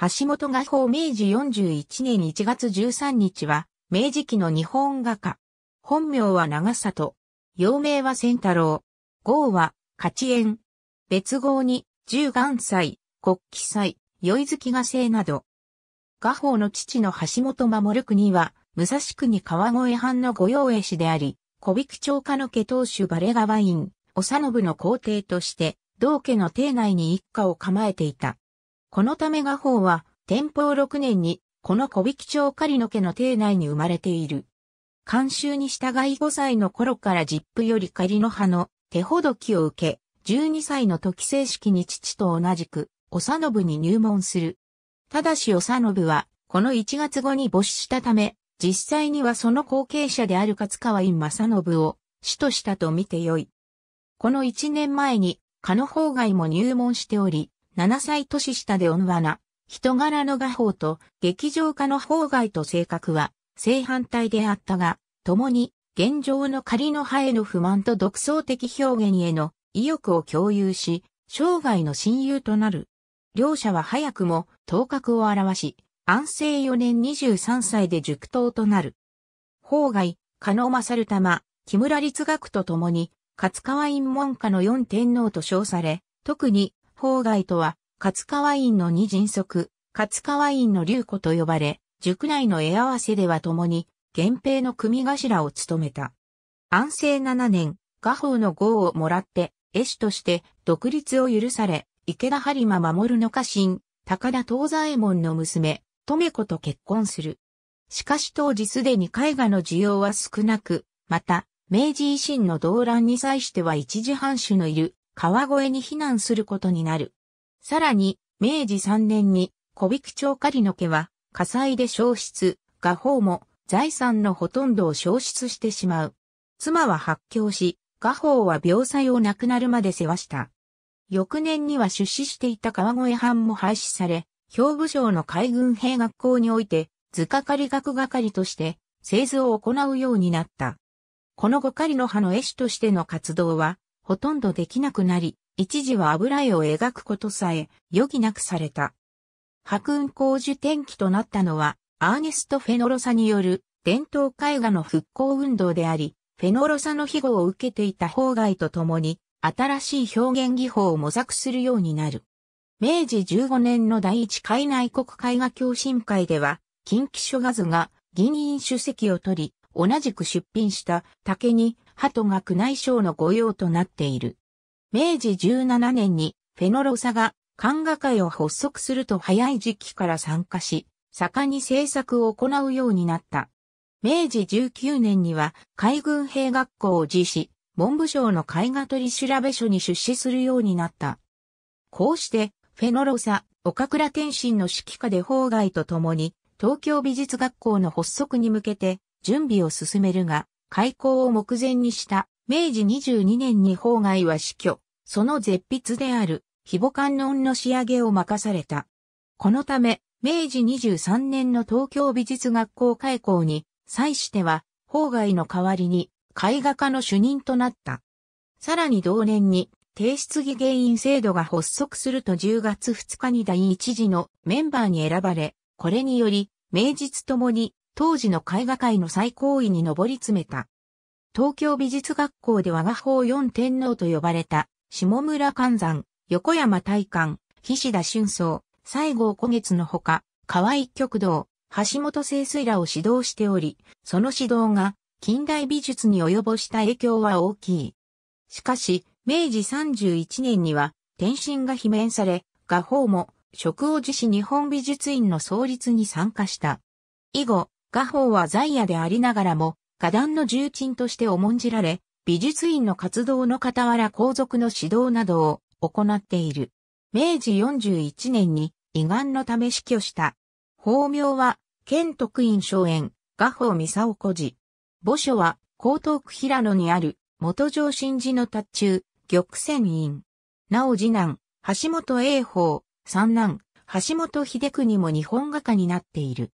橋本画法明治41年1月13日は、明治期の日本画家。本名は長里。幼名は千太郎。号は、勝縁。別号に、十元祭、国旗祭、宵月画生など。画法の父の橋本守国は、武蔵国川越藩の御用絵師であり、小引町家の家当主バレガワイン、おさのぶの皇帝として、同家の邸内に一家を構えていた。このため画法は、天保6年に、この小引町狩野家の邸内に生まれている。慣習に従い5歳の頃から実父より狩野派の手ほどきを受け、12歳の時正式に父と同じく、おさのぶに入門する。ただしおさのぶは、この1月後に没したため、実際にはその後継者である勝川院正信を死としたと見てよい。この1年前に、蚊の方外も入門しており、7歳年下で温和な、人柄の画法と劇場家の方外と性格は正反対であったが、共に現状の仮の派への不満と独創的表現への意欲を共有し、生涯の親友となる。両者は早くも頭角を表し、安政4年23歳で熟頭となる。方外、加納勝る玉、木村律学と共に、勝川院門下の四天皇と称され、特に法外とは、勝川院の二人足、勝川院の龍子と呼ばれ、塾内の絵合わせでは共に、源平の組頭を務めた。安政七年、画法の号をもらって、絵師として独立を許され、池田播磨守の家臣、高田東左衛門の娘、め子と結婚する。しかし当時すでに絵画の需要は少なく、また、明治維新の動乱に際しては一時藩主のいる川越に避難することになる。さらに、明治3年に、小引町狩野家は、火災で消失、画法も財産のほとんどを消失してしまう。妻は発狂し、画法は病災を亡くなるまで世話した。翌年には出資していた川越藩も廃止され、兵部省の海軍兵学校において、図かかり学係として、製図を行うようになった。この五狩の葉の絵師としての活動は、ほとんどできなくなり、一時は油絵を描くことさえ余儀なくされた。白雲光樹転機となったのは、アーネスト・フェノロサによる伝統絵画の復興運動であり、フェノロサの庇護を受けていた方外とともに、新しい表現技法を模索するようになる。明治15年の第一海内国絵画共進会では、近畿諸画図が議員主席を取り、同じく出品した竹に鳩が宮内省の御用となっている。明治17年にフェノロサが漢画会を発足すると早い時期から参加し、盛んに制作を行うようになった。明治19年には海軍兵学校を実施、文部省の絵画取り調べ所に出資するようになった。こうして、フェノロサ、岡倉天心の指揮下で法外と共に、東京美術学校の発足に向けて準備を進めるが、開港を目前にした明治22年に法外は死去、その絶筆である肥母観音の仕上げを任された。このため、明治23年の東京美術学校開校に、際しては、法外の代わりに、絵画家の主任となった。さらに同年に、提出議原因制度が発足すると10月2日に第一次のメンバーに選ばれ、これにより、名実ともに当時の絵画界の最高位に上り詰めた。東京美術学校で我が法四天皇と呼ばれた、下村観山、横山大観、菱田俊草、西郷古月のほか、河合極道、橋本清水らを指導しており、その指導が近代美術に及ぼした影響は大きい。しかし、明治31年には、転身が罷免され、画法も、職を辞し日本美術院の創立に参加した。以後、画法は在野でありながらも、画壇の重鎮として重んじられ、美術院の活動の傍ら皇族の指導などを行っている。明治41年に胃がんのため死去した。法名は、県徳院荘園、画法三沢小寺。墓所は、江東区平野にある、元上新寺の達中、玉泉院。なお次男、橋本栄法、三男、橋本秀国も日本画家になっている。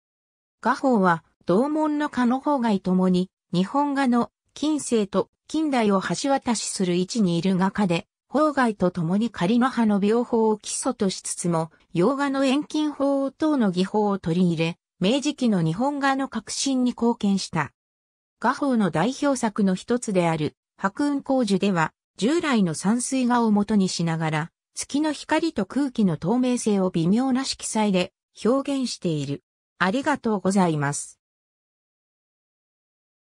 画法は、同門の科の方外ともに、日本画の近世と近代を橋渡しする位置にいる画家で、方外とともに仮の葉の描法を基礎としつつも、洋画の遠近法等の技法を取り入れ、明治期の日本画の革新に貢献した。画法の代表作の一つである、白雲光樹では、従来の山水画を元にしながら、月の光と空気の透明性を微妙な色彩で表現している。ありがとうございます。